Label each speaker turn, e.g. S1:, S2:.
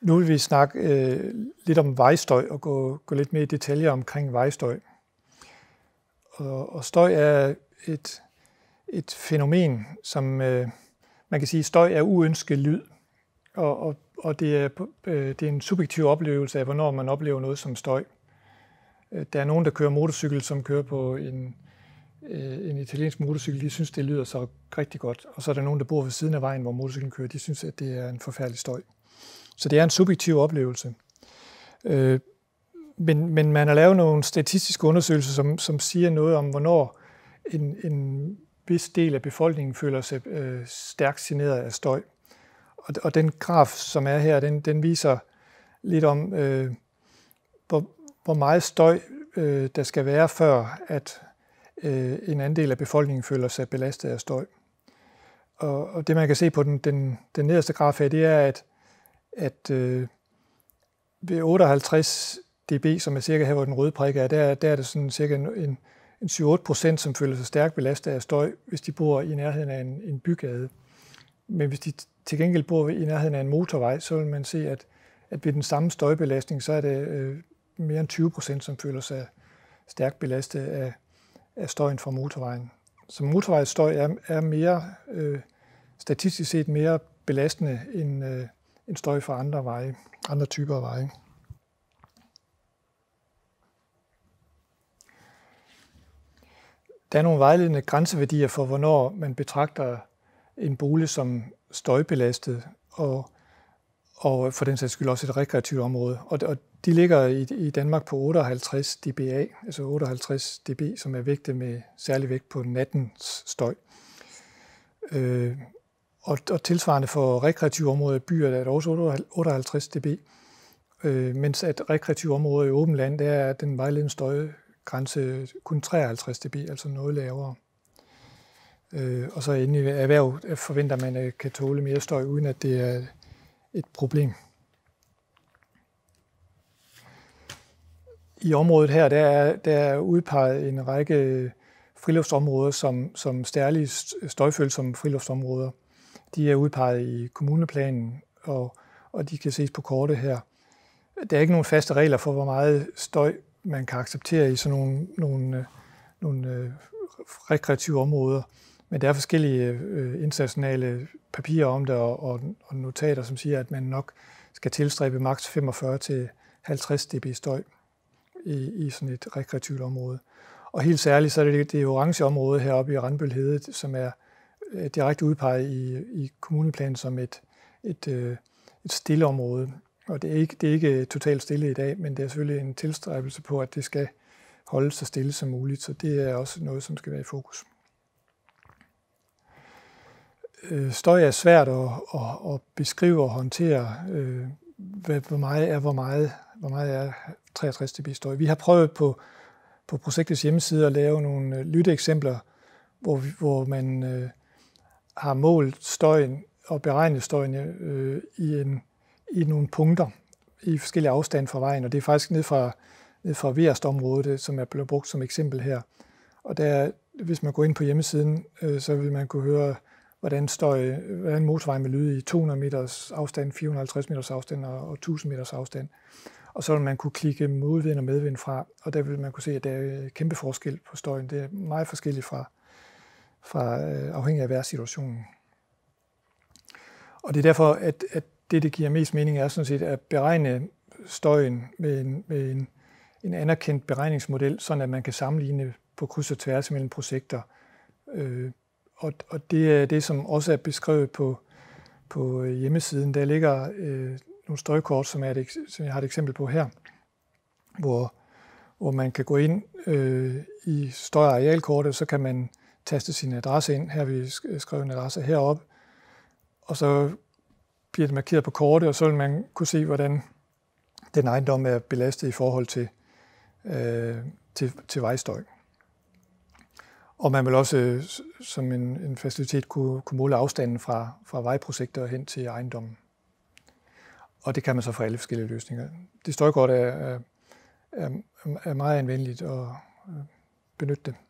S1: Nu vil vi snakke øh, lidt om vejstøj og gå, gå lidt mere i detaljer omkring vejstøj. Og, og støj er et, et fænomen, som øh, man kan sige, støj er uønsket lyd, og, og, og det, er, øh, det er en subjektiv oplevelse af, hvornår man oplever noget som støj. Øh, der er nogen, der kører motorcykel, som kører på en, øh, en italiensk motorcykel, de synes, det lyder så rigtig godt. Og så er der nogen, der bor ved siden af vejen, hvor motorcyklen kører, de synes, at det er en forfærdelig støj. Så det er en subjektiv oplevelse. Øh, men, men man har lavet nogle statistiske undersøgelser, som, som siger noget om, hvornår en, en vis del af befolkningen føler sig øh, stærkt generet af støj. Og, og den graf, som er her, den, den viser lidt om, øh, hvor, hvor meget støj øh, der skal være, før at øh, en andel af befolkningen føler sig belastet af støj. Og, og det man kan se på den, den, den nederste graf her, det er, at at øh, ved 58 dB, som er cirka her, hvor den røde prik er, der, der er det sådan cirka en, en, en 7-8 procent, som føler sig stærkt belastet af støj, hvis de bor i nærheden af en, en bygade. Men hvis de til gengæld bor i nærheden af en motorvej, så vil man se, at, at ved den samme støjbelastning, så er det øh, mere end 20 procent, som føler sig stærkt belastet af, af støjen fra motorvejen. Så motorvejsstøj er, er mere, øh, statistisk set mere belastende end, øh, en støj fra andre veje, andre typer af veje. Der er nogle vejledende grænseværdier for, hvornår man betragter en bolig som støjbelastet, og, og for den sags skyld også et rekreativt område. Og, og de ligger i, i Danmark på 58 dBA, altså 58 dB, som er vægtet med særlig vægt på nattens støj. Øh, og, og tilsvarende for rekreative områder i byer, der er det også 58 dB, øh, mens at rekreative områder i åbent land, der er den vejledende støjgrænse kun 53 dB, altså noget lavere. Øh, og så endelig erhverv forventer man, at kan tåle mere støj, uden at det er et problem. I området her, der er, der er udpeget en række friluftsområder som, som stærligt støjfølsomme friluftsområder. De er udpeget i kommuneplanen, og, og de kan ses på kortet her. Der er ikke nogen faste regler for, hvor meget støj man kan acceptere i sådan nogle, nogle, øh, nogle øh, rekreative områder. Men der er forskellige øh, internationale papirer om det og, og, og notater, som siger, at man nok skal tilstræbe maks 45 til 50 dB støj i, i sådan et rekreativt område. Og helt særligt så er det det orange område heroppe i Randbøl Hede, som er Øh, direkte udpeget i, i kommuneplanen som et, et, øh, et stille område. Og det er, ikke, det er ikke øh, totalt stille i dag, men det er selvfølgelig en tilstræbelse på, at det skal holde så stille som muligt, så det er også noget, som skal være i fokus. Støj er svært at, at, at beskrive og håndtere. Hvad, hvor meget er hvor meget, hvor meget er 63 dB støj? Vi har prøvet på, på projektets hjemmeside at lave nogle lytteeksempler, hvor, hvor man har målt støjen og beregnet støjen øh, i, en, i nogle punkter i forskellige afstande fra vejen, og det er faktisk ned fra, ned fra Verstområdet, øh, som er blevet brugt som eksempel her. Og der, hvis man går ind på hjemmesiden, øh, så vil man kunne høre, hvordan, støj, hvordan motorvejen vil lyde i 200 meters afstand, 450 meters afstand og, og 1000 meters afstand. Og så vil man kunne klikke modvind og medvind fra, og der vil man kunne se, at der er kæmpe forskel på støjen. Det er meget forskelligt fra, fra, øh, afhængig af situation. Og det er derfor, at, at det, det giver mest mening, er sådan set at beregne støjen med en, med en, en anerkendt beregningsmodel, sådan at man kan sammenligne på kryds og tværs mellem projekter. Øh, og, og det er det, som også er beskrevet på, på hjemmesiden. Der ligger øh, nogle støjkort, som, er et, som jeg har et eksempel på her, hvor, hvor man kan gå ind øh, i støj- og arealkortet, så kan man taste sin adresse ind. Her vi skrevet en adresse heroppe, og så bliver det markeret på kortet, og så vil man kunne se, hvordan den ejendom er belastet i forhold til, øh, til, til vejstøj. Og man vil også øh, som en, en facilitet kunne, kunne måle afstanden fra, fra vejprojekter hen til ejendommen. Og det kan man så fra alle forskellige løsninger. Det støjkort er, er, er meget anvendeligt at øh, benytte det.